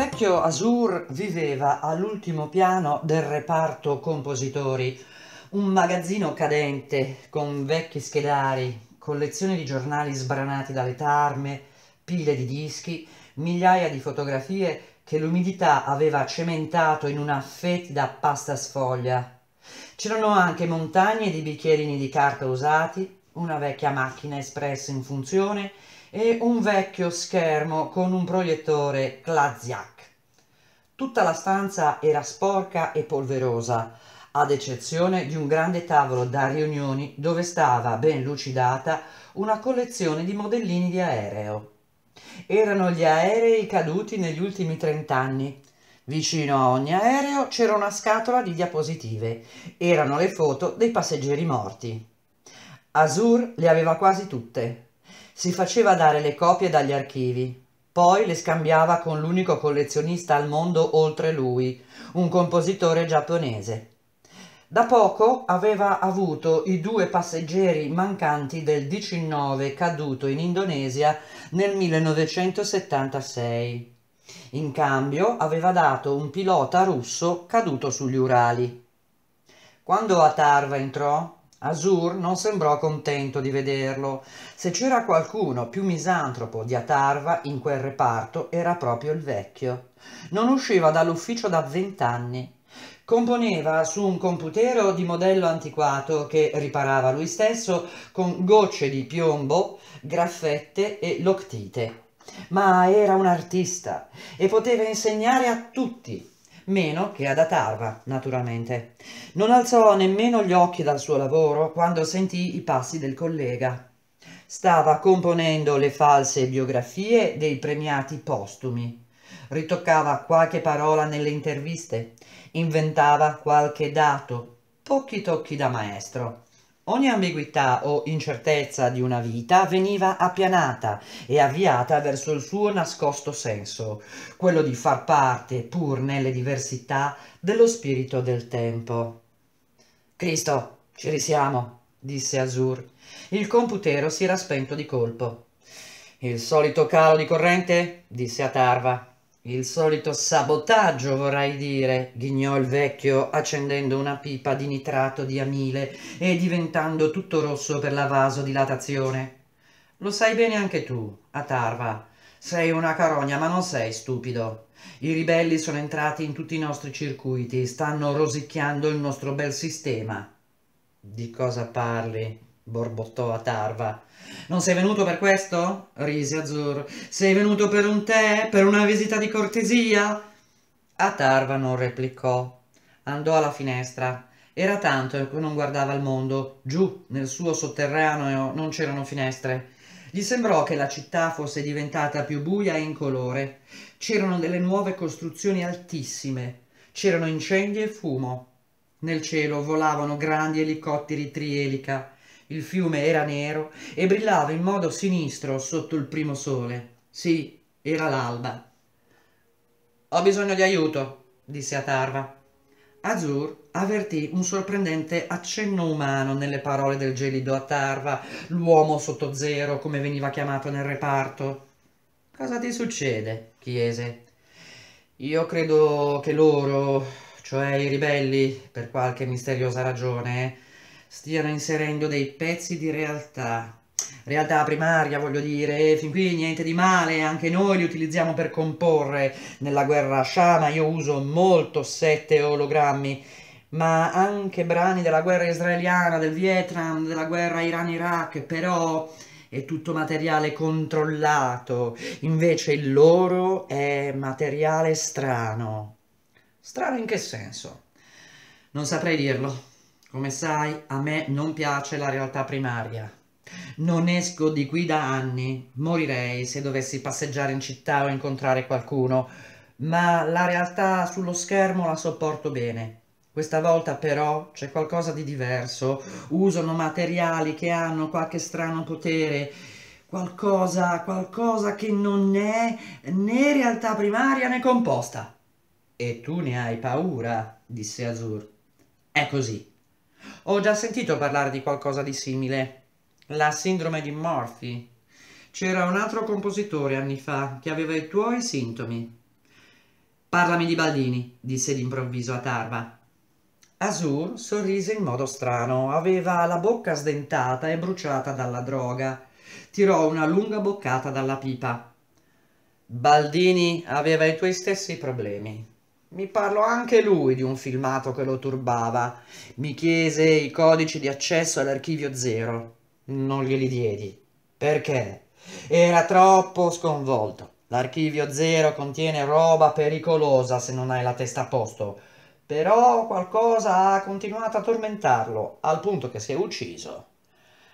vecchio Asur viveva all'ultimo piano del reparto compositori, un magazzino cadente con vecchi schedari, collezioni di giornali sbranati dalle tarme, pile di dischi, migliaia di fotografie che l'umidità aveva cementato in una fetida pasta sfoglia. C'erano anche montagne di bicchierini di carta usati, una vecchia macchina espressa in funzione e un vecchio schermo con un proiettore Klaziak. Tutta la stanza era sporca e polverosa, ad eccezione di un grande tavolo da riunioni dove stava ben lucidata una collezione di modellini di aereo. Erano gli aerei caduti negli ultimi trent'anni. Vicino a ogni aereo c'era una scatola di diapositive. Erano le foto dei passeggeri morti. Azur le aveva quasi tutte si faceva dare le copie dagli archivi. Poi le scambiava con l'unico collezionista al mondo oltre lui, un compositore giapponese. Da poco aveva avuto i due passeggeri mancanti del 19 caduto in Indonesia nel 1976. In cambio aveva dato un pilota russo caduto sugli Urali. Quando Atarva entrò, Asur non sembrò contento di vederlo. Se c'era qualcuno più misantropo di Atarva in quel reparto era proprio il vecchio. Non usciva dall'ufficio da vent'anni. Componeva su un computero di modello antiquato che riparava lui stesso con gocce di piombo, graffette e loctite. Ma era un artista e poteva insegnare a tutti meno che ad Atarva, naturalmente. Non alzò nemmeno gli occhi dal suo lavoro quando sentì i passi del collega. Stava componendo le false biografie dei premiati postumi. Ritoccava qualche parola nelle interviste, inventava qualche dato, pochi tocchi da maestro. Ogni ambiguità o incertezza di una vita veniva appianata e avviata verso il suo nascosto senso, quello di far parte, pur nelle diversità, dello spirito del tempo. Cristo, ci risiamo, disse Azur. Il computero si era spento di colpo. Il solito calo di corrente? disse Atarva. Il solito sabotaggio, vorrai dire, ghignò il vecchio accendendo una pipa di nitrato di amile e diventando tutto rosso per la vasodilatazione. Lo sai bene anche tu, Atarva. Sei una carogna, ma non sei stupido. I ribelli sono entrati in tutti i nostri circuiti, stanno rosicchiando il nostro bel sistema. Di cosa parli? borbottò a Tarva. Non sei venuto per questo? rise Azzurro. Sei venuto per un tè? Per una visita di cortesia? A Tarva non replicò. Andò alla finestra. Era tanto che non guardava il mondo. Giù, nel suo sotterraneo, non c'erano finestre. Gli sembrò che la città fosse diventata più buia e incolore. C'erano delle nuove costruzioni altissime. C'erano incendi e fumo. Nel cielo volavano grandi elicotteri trielica il fiume era nero e brillava in modo sinistro sotto il primo sole. Sì, era l'alba. Ho bisogno di aiuto, disse Atarva. Azur avvertì un sorprendente accenno umano nelle parole del gelido Atarva, l'uomo sotto zero, come veniva chiamato nel reparto. Cosa ti succede? chiese. Io credo che loro, cioè i ribelli, per qualche misteriosa ragione, stiano inserendo dei pezzi di realtà. Realtà primaria, voglio dire, e eh, fin qui niente di male, anche noi li utilizziamo per comporre. Nella guerra Shama io uso molto sette ologrammi, ma anche brani della guerra israeliana, del Vietnam, della guerra Iran-Iraq, però è tutto materiale controllato, invece il loro è materiale strano. Strano in che senso? Non saprei dirlo. Come sai, a me non piace la realtà primaria. Non esco di qui da anni, morirei se dovessi passeggiare in città o incontrare qualcuno, ma la realtà sullo schermo la sopporto bene. Questa volta però c'è qualcosa di diverso, usano materiali che hanno qualche strano potere, qualcosa, qualcosa che non è né realtà primaria né composta. E tu ne hai paura, disse Azur. È così. Ho già sentito parlare di qualcosa di simile, la sindrome di Murphy. C'era un altro compositore anni fa che aveva i tuoi sintomi. Parlami di Baldini, disse d'improvviso a Tarva. Azur sorrise in modo strano, aveva la bocca sdentata e bruciata dalla droga. Tirò una lunga boccata dalla pipa. Baldini aveva i tuoi stessi problemi. Mi parlò anche lui di un filmato che lo turbava. Mi chiese i codici di accesso all'archivio zero. Non glieli diedi. Perché? Era troppo sconvolto. L'archivio zero contiene roba pericolosa se non hai la testa a posto. Però qualcosa ha continuato a tormentarlo, al punto che si è ucciso.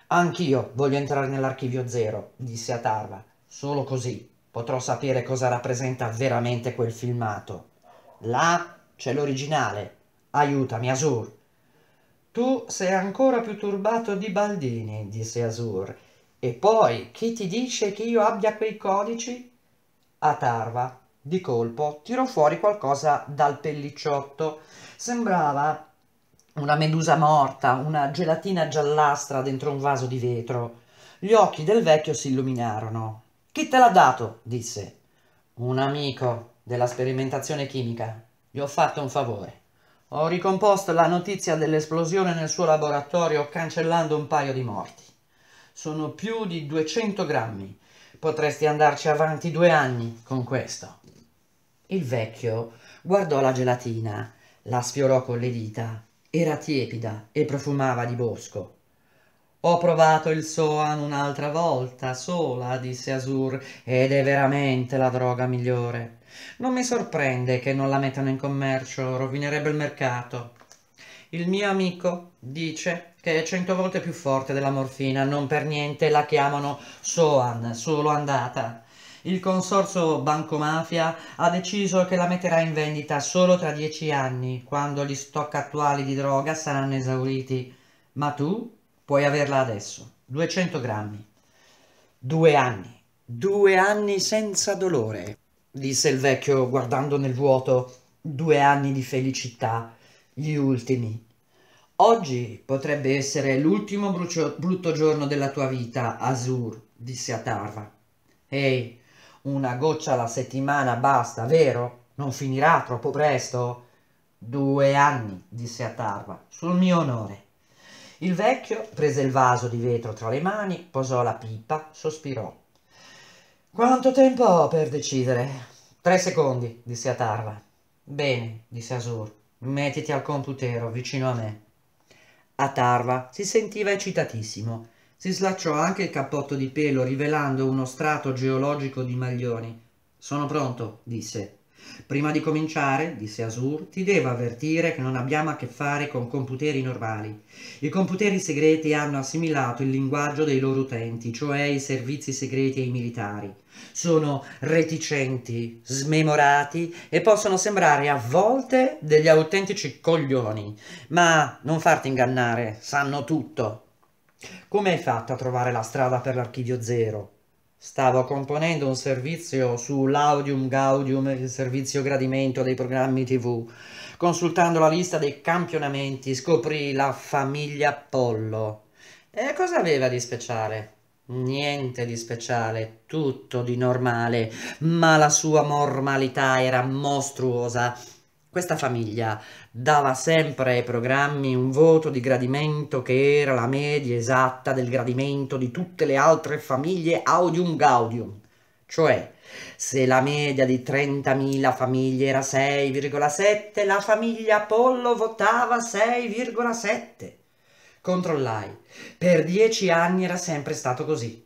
Anch'io voglio entrare nell'archivio zero, disse a Tarva. Solo così potrò sapere cosa rappresenta veramente quel filmato là c'è cioè l'originale. Aiutami, Asur. Tu sei ancora più turbato di Baldini, disse Asur. E poi, chi ti dice che io abbia quei codici? Atarva, di colpo, tirò fuori qualcosa dal pellicciotto. Sembrava una medusa morta, una gelatina giallastra dentro un vaso di vetro. Gli occhi del vecchio si illuminarono. Chi te l'ha dato? disse. Un amico, della sperimentazione chimica. Gli ho fatto un favore. Ho ricomposto la notizia dell'esplosione nel suo laboratorio cancellando un paio di morti. Sono più di 200 grammi. Potresti andarci avanti due anni con questo. Il vecchio guardò la gelatina, la sfiorò con le dita. Era tiepida e profumava di bosco. Ho provato il Soan un'altra volta, sola, disse Asur, ed è veramente la droga migliore. Non mi sorprende che non la mettano in commercio, rovinerebbe il mercato. Il mio amico dice che è cento volte più forte della morfina, non per niente la chiamano Soan, solo andata. Il consorzio Bancomafia ha deciso che la metterà in vendita solo tra dieci anni, quando gli stock attuali di droga saranno esauriti. Ma tu puoi averla adesso, 200 grammi. Due anni, due anni senza dolore disse il vecchio guardando nel vuoto due anni di felicità, gli ultimi. Oggi potrebbe essere l'ultimo brutto giorno della tua vita, Azur, disse a Tarva. Ehi, una goccia alla settimana basta, vero? Non finirà troppo presto? Due anni, disse a Tarva, sul mio onore. Il vecchio prese il vaso di vetro tra le mani, posò la pipa, sospirò. Quanto tempo ho per decidere? Tre secondi, disse a Tarva. Bene, disse Asur. Mettiti al computero, vicino a me. Atarva si sentiva eccitatissimo. Si slacciò anche il cappotto di pelo, rivelando uno strato geologico di maglioni. Sono pronto, disse. Prima di cominciare, disse Asur, ti devo avvertire che non abbiamo a che fare con computeri normali. I computeri segreti hanno assimilato il linguaggio dei loro utenti, cioè i servizi segreti e i militari. Sono reticenti, smemorati e possono sembrare a volte degli autentici coglioni, ma non farti ingannare, sanno tutto. Come hai fatto a trovare la strada per l'archivio zero? Stavo componendo un servizio su Laudium Gaudium, il servizio gradimento dei programmi TV. Consultando la lista dei campionamenti scoprì la famiglia Apollo. E cosa aveva di speciale? Niente di speciale, tutto di normale, ma la sua normalità era mostruosa questa famiglia dava sempre ai programmi un voto di gradimento che era la media esatta del gradimento di tutte le altre famiglie audium gaudium, cioè se la media di 30.000 famiglie era 6,7, la famiglia Apollo votava 6,7. Controllai. Per dieci anni era sempre stato così.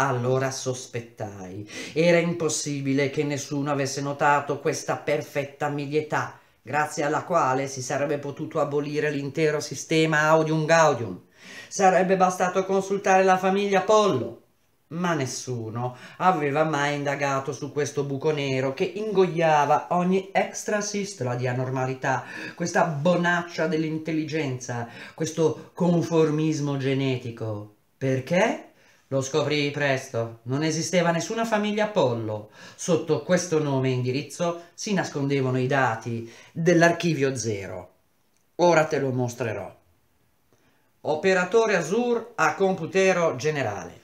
Allora sospettai. Era impossibile che nessuno avesse notato questa perfetta miglietà, grazie alla quale si sarebbe potuto abolire l'intero sistema audium gaudium. Sarebbe bastato consultare la famiglia Pollo, ma nessuno aveva mai indagato su questo buco nero che ingoiava ogni extra sistola di anormalità, questa bonaccia dell'intelligenza, questo conformismo genetico. Perché? Lo scoprì presto. Non esisteva nessuna famiglia Apollo. Sotto questo nome e indirizzo si nascondevano i dati dell'archivio zero. Ora te lo mostrerò. Operatore Azure a computero generale.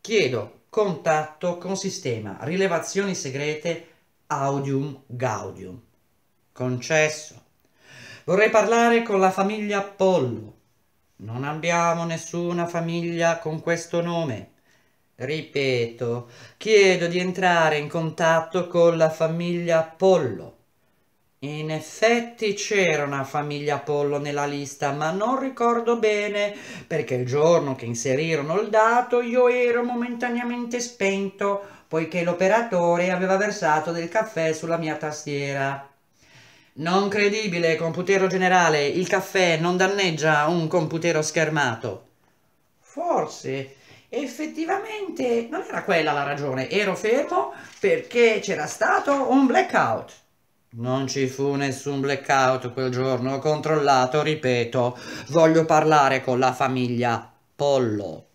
Chiedo contatto con sistema rilevazioni segrete Audium Gaudium. Concesso. Vorrei parlare con la famiglia Apollo. Non abbiamo nessuna famiglia con questo nome. Ripeto, chiedo di entrare in contatto con la famiglia Apollo. In effetti c'era una famiglia Apollo nella lista, ma non ricordo bene perché il giorno che inserirono il dato io ero momentaneamente spento poiché l'operatore aveva versato del caffè sulla mia tastiera. Non credibile, computero generale, il caffè non danneggia un computero schermato. Forse, effettivamente, non era quella la ragione. Ero fermo perché c'era stato un blackout. Non ci fu nessun blackout quel giorno, ho controllato, ripeto, voglio parlare con la famiglia Pollo.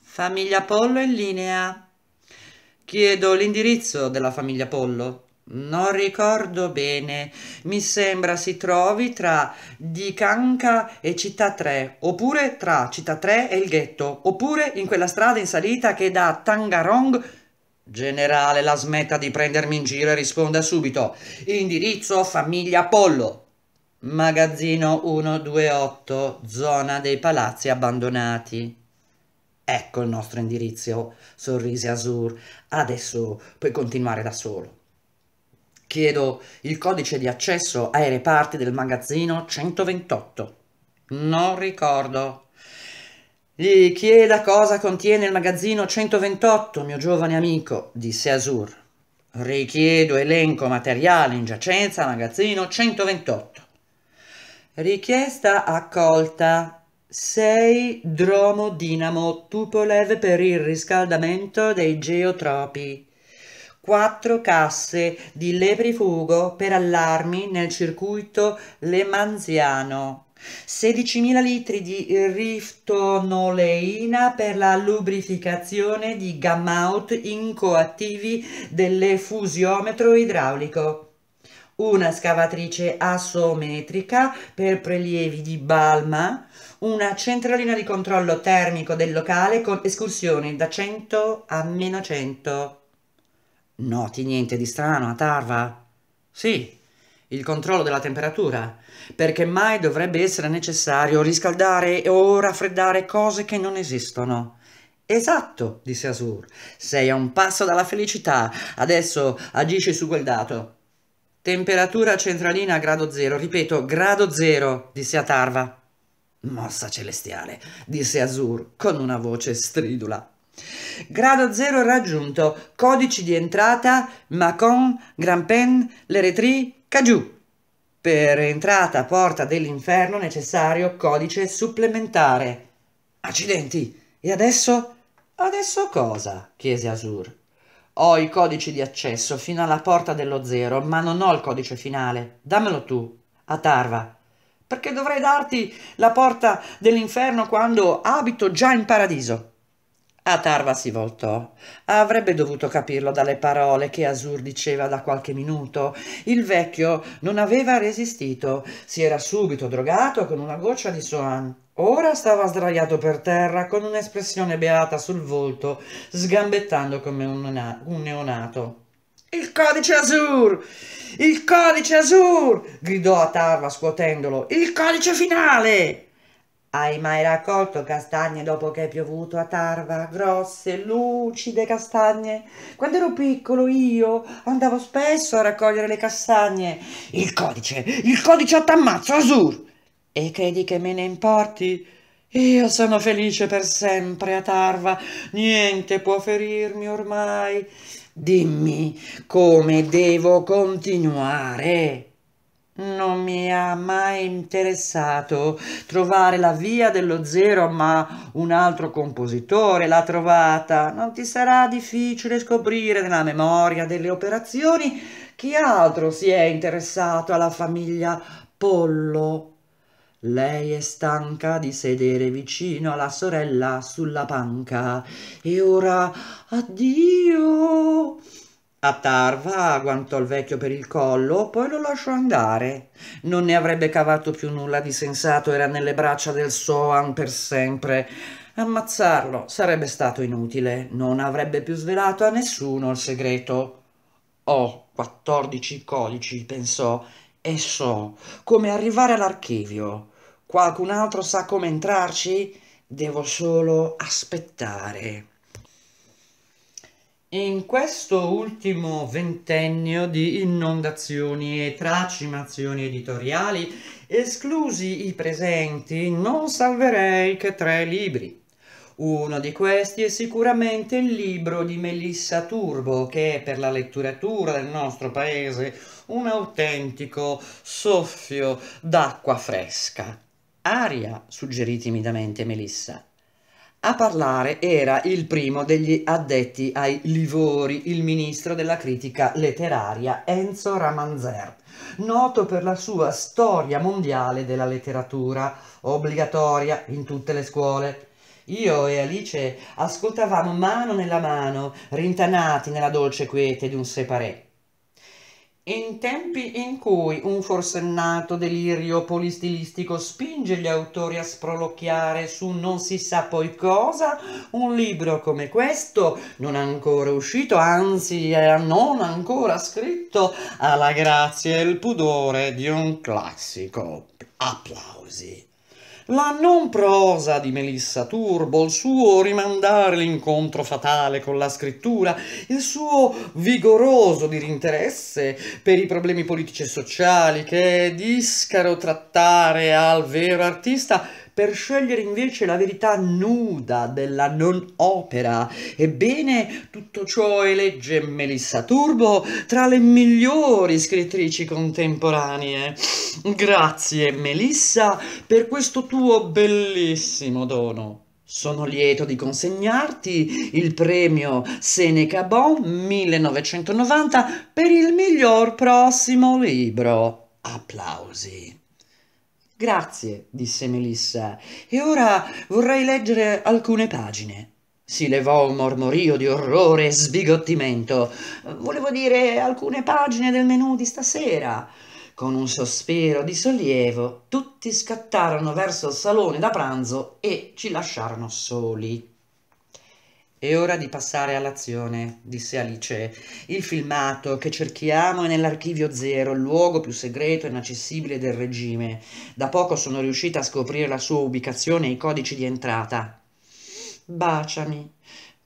Famiglia Pollo in linea. Chiedo l'indirizzo della famiglia Pollo. Non ricordo bene, mi sembra si trovi tra Dikanka e Città 3, oppure tra Città 3 e il ghetto, oppure in quella strada in salita che da Tangarong. Generale, la smetta di prendermi in giro e risponda subito. Indirizzo famiglia Apollo. Magazzino 128, zona dei palazzi abbandonati. Ecco il nostro indirizzo, sorrise Asur. Adesso puoi continuare da solo. Chiedo il codice di accesso ai reparti del magazzino 128. Non ricordo. Gli chieda cosa contiene il magazzino 128, mio giovane amico, disse Azur. Richiedo elenco materiale in giacenza magazzino 128. Richiesta accolta. 6 Dromo Dinamo Tupolev per il riscaldamento dei geotropi quattro casse di leprifugo per allarmi nel circuito lemanziano. 16.000 litri di riftonoleina per la lubrificazione di gammaut incoattivi dell'effusiometro idraulico. Una scavatrice assometrica per prelievi di balma, una centralina di controllo termico del locale con escursioni da 100 a meno 100. Noti niente di strano a Tarva? Sì, il controllo della temperatura, perché mai dovrebbe essere necessario riscaldare o raffreddare cose che non esistono. Esatto, disse Azur. sei a un passo dalla felicità, adesso agisci su quel dato. Temperatura centralina a grado zero, ripeto, grado zero, disse Atarva. Mossa celestiale, disse Azur con una voce stridula. Grado 0 raggiunto, codici di entrata Macon, Granpen, Leretri, Cajou. Per entrata porta dell'inferno necessario codice supplementare. Accidenti! E adesso? Adesso cosa? chiese Asur. Ho i codici di accesso fino alla porta dello zero, ma non ho il codice finale. Dammelo tu, a Tarva. Perché dovrei darti la porta dell'inferno quando abito già in paradiso? Atarva si voltò. Avrebbe dovuto capirlo dalle parole che Asur diceva da qualche minuto. Il vecchio non aveva resistito. Si era subito drogato con una goccia di Soan. Ora stava sdraiato per terra con un'espressione beata sul volto, sgambettando come un, un neonato. Il codice Azur! Il codice Azur! gridò Atarva scuotendolo. Il codice finale! Hai mai raccolto castagne dopo che è piovuto a Tarva? Grosse, lucide castagne. Quando ero piccolo io andavo spesso a raccogliere le castagne. Il codice, il codice t'ammazzo, Azur! E credi che me ne importi? Io sono felice per sempre a Tarva. Niente può ferirmi ormai. Dimmi come devo continuare. Non mi ha mai interessato trovare la via dello zero, ma un altro compositore l'ha trovata. Non ti sarà difficile scoprire nella memoria delle operazioni chi altro si è interessato alla famiglia Pollo. Lei è stanca di sedere vicino alla sorella sulla panca. E ora addio! A Tarva agguantò il vecchio per il collo, poi lo lasciò andare. Non ne avrebbe cavato più nulla di sensato, era nelle braccia del Soan per sempre. Ammazzarlo sarebbe stato inutile, non avrebbe più svelato a nessuno il segreto. Ho quattordici codici, pensò, e so come arrivare all'archivio. Qualcun altro sa come entrarci? Devo solo aspettare. In questo ultimo ventennio di inondazioni e tracimazioni editoriali, esclusi i presenti, non salverei che tre libri. Uno di questi è sicuramente il libro di Melissa Turbo, che è per la letteratura del nostro paese un autentico soffio d'acqua fresca. Aria, suggerì timidamente Melissa. A parlare era il primo degli addetti ai livori, il ministro della critica letteraria Enzo Ramanzer, noto per la sua storia mondiale della letteratura, obbligatoria in tutte le scuole. Io e Alice ascoltavamo mano nella mano, rintanati nella dolce quiete di un separé. In tempi in cui un forsennato delirio polistilistico spinge gli autori a sprolocchiare su non si sa poi cosa, un libro come questo, non ancora uscito, anzi non ancora scritto, ha la grazia e il pudore di un classico. Applausi. La non prosa di Melissa Turbo, il suo rimandare l'incontro fatale con la scrittura, il suo vigoroso disinteresse per i problemi politici e sociali che è discaro trattare al vero artista, per scegliere invece la verità nuda della non opera. Ebbene, tutto ciò elegge Melissa Turbo tra le migliori scrittrici contemporanee. Grazie Melissa per questo tuo bellissimo dono. Sono lieto di consegnarti il premio Seneca Bon 1990 per il miglior prossimo libro. Applausi. Grazie, disse Melissa, e ora vorrei leggere alcune pagine. Si levò un mormorio di orrore e sbigottimento. Volevo dire alcune pagine del menù di stasera. Con un sospiro di sollievo, tutti scattarono verso il salone da pranzo e ci lasciarono soli. È ora di passare all'azione, disse Alice. Il filmato che cerchiamo è nell'archivio zero, il luogo più segreto e inaccessibile del regime. Da poco sono riuscita a scoprire la sua ubicazione e i codici di entrata. Baciami.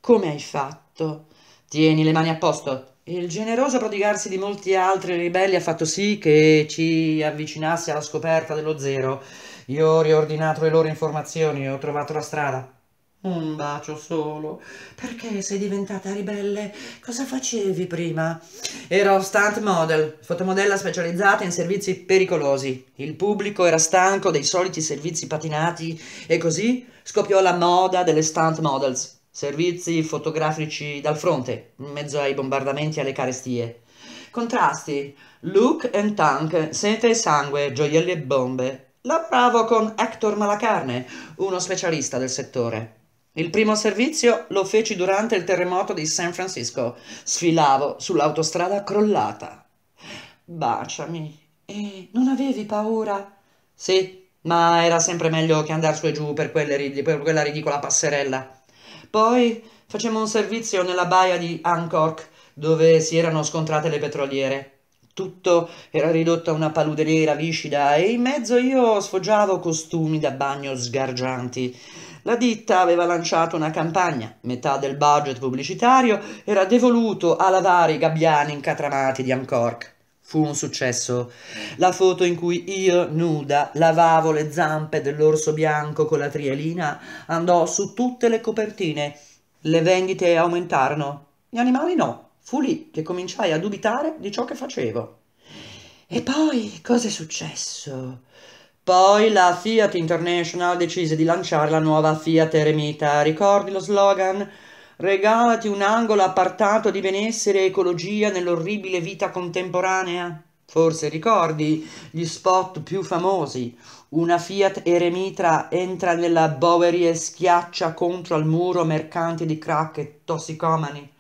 Come hai fatto? Tieni le mani a posto. Il generoso prodigarsi di molti altri ribelli ha fatto sì che ci avvicinassi alla scoperta dello zero. Io ho riordinato le loro informazioni e ho trovato la strada. Un bacio solo. Perché sei diventata ribelle? Cosa facevi prima? Ero stunt model, fotomodella specializzata in servizi pericolosi. Il pubblico era stanco dei soliti servizi patinati e così scoppiò la moda delle stunt models, servizi fotografici dal fronte, in mezzo ai bombardamenti e alle carestie. Contrasti, look and tank, sete e sangue, gioielli e bombe. Lavoravo con Hector Malacarne, uno specialista del settore. Il primo servizio lo feci durante il terremoto di San Francisco. Sfilavo sull'autostrada crollata. Baciami. E non avevi paura? Sì, ma era sempre meglio che andar su e giù per, quelle, per quella ridicola passerella. Poi facemmo un servizio nella baia di Ancork, dove si erano scontrate le petroliere. Tutto era ridotto a una palude nera viscida e in mezzo io sfoggiavo costumi da bagno sgargianti. La ditta aveva lanciato una campagna, metà del budget pubblicitario era devoluto a lavare i gabbiani incatramati di Ancork. Fu un successo. La foto in cui io, nuda, lavavo le zampe dell'orso bianco con la trielina andò su tutte le copertine. Le vendite aumentarono. Gli animali no. Fu lì che cominciai a dubitare di ciò che facevo. E poi cosa è successo? Poi la Fiat International decise di lanciare la nuova Fiat Eremita. Ricordi lo slogan? Regalati un angolo appartato di benessere e ecologia nell'orribile vita contemporanea? Forse ricordi gli spot più famosi. Una Fiat Eremitra entra nella Bowery e schiaccia contro al muro mercanti di crack e tossicomani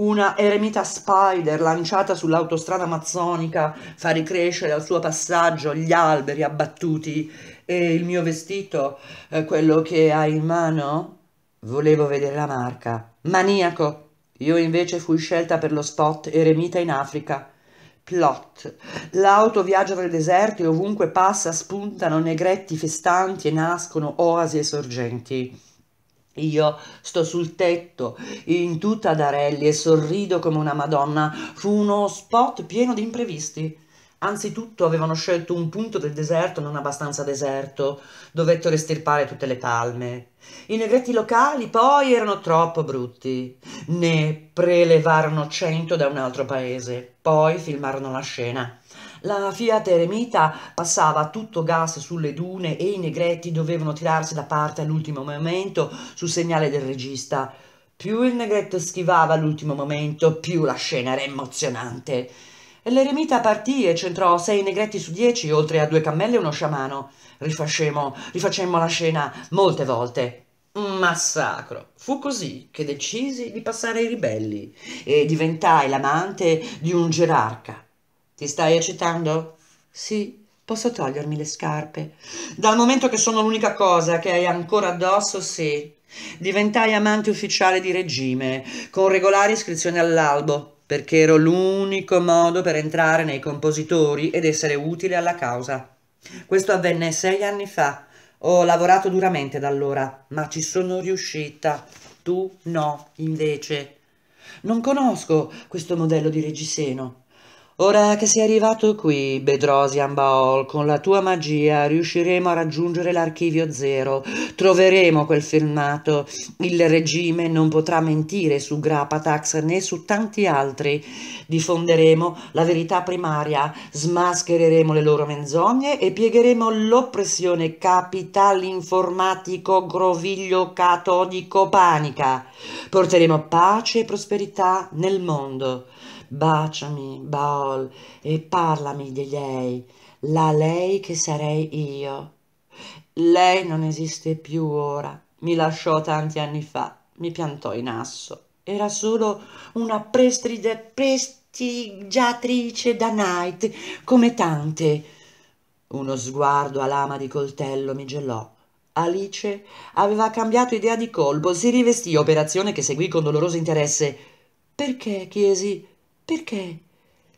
una eremita spider lanciata sull'autostrada amazzonica fa ricrescere al suo passaggio gli alberi abbattuti e il mio vestito, eh, quello che hai in mano? Volevo vedere la marca. Maniaco! Io invece fui scelta per lo spot Eremita in Africa. Plot. L'auto viaggia per il deserto e ovunque passa spuntano negretti festanti e nascono oasi e sorgenti. Io sto sul tetto, in tutta d'arelli e sorrido come una madonna. Fu uno spot pieno di imprevisti. Anzitutto avevano scelto un punto del deserto non abbastanza deserto, dovettero estirpare tutte le palme. I negretti locali poi erano troppo brutti, ne prelevarono cento da un altro paese, poi filmarono la scena. La Fiat Eremita passava a tutto gas sulle dune e i negretti dovevano tirarsi da parte all'ultimo momento sul segnale del regista. Più il negretto schivava all'ultimo momento, più la scena era emozionante. L'eremita partì e centrò sei negretti su dieci, oltre a due cammelle e uno sciamano. Rifacemmo, rifacemmo la scena molte volte. Un massacro. Fu così che decisi di passare ai ribelli e diventai l'amante di un gerarca ti stai eccitando? Sì, posso togliermi le scarpe. Dal momento che sono l'unica cosa che hai ancora addosso, sì. Diventai amante ufficiale di regime, con regolare iscrizione all'albo, perché ero l'unico modo per entrare nei compositori ed essere utile alla causa. Questo avvenne sei anni fa. Ho lavorato duramente da allora, ma ci sono riuscita. Tu no, invece. Non conosco questo modello di reggiseno. Ora che sei arrivato qui, Bedrosian Baol, con la tua magia riusciremo a raggiungere l'archivio zero. Troveremo quel filmato. Il regime non potrà mentire su Grapatax né su tanti altri. Diffonderemo la verità primaria, smaschereremo le loro menzogne e piegheremo l'oppressione capital capitalinformatico groviglio catodico panica. Porteremo pace e prosperità nel mondo. Baciami, Baol, e parlami di lei, la lei che sarei io. Lei non esiste più ora, mi lasciò tanti anni fa, mi piantò in asso. Era solo una prestride, prestigiatrice da night, come tante. Uno sguardo a lama di coltello mi gelò. Alice aveva cambiato idea di colpo, si rivestì, operazione che seguì con doloroso interesse. Perché, chiesi, perché?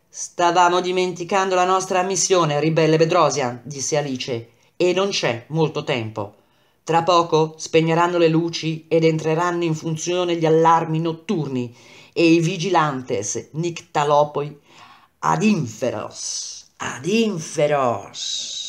Stavamo dimenticando la nostra missione, ribelle Bedrosian, disse Alice, e non c'è molto tempo. Tra poco spegneranno le luci ed entreranno in funzione gli allarmi notturni e i vigilantes nictalopoi ad inferos, ad inferos.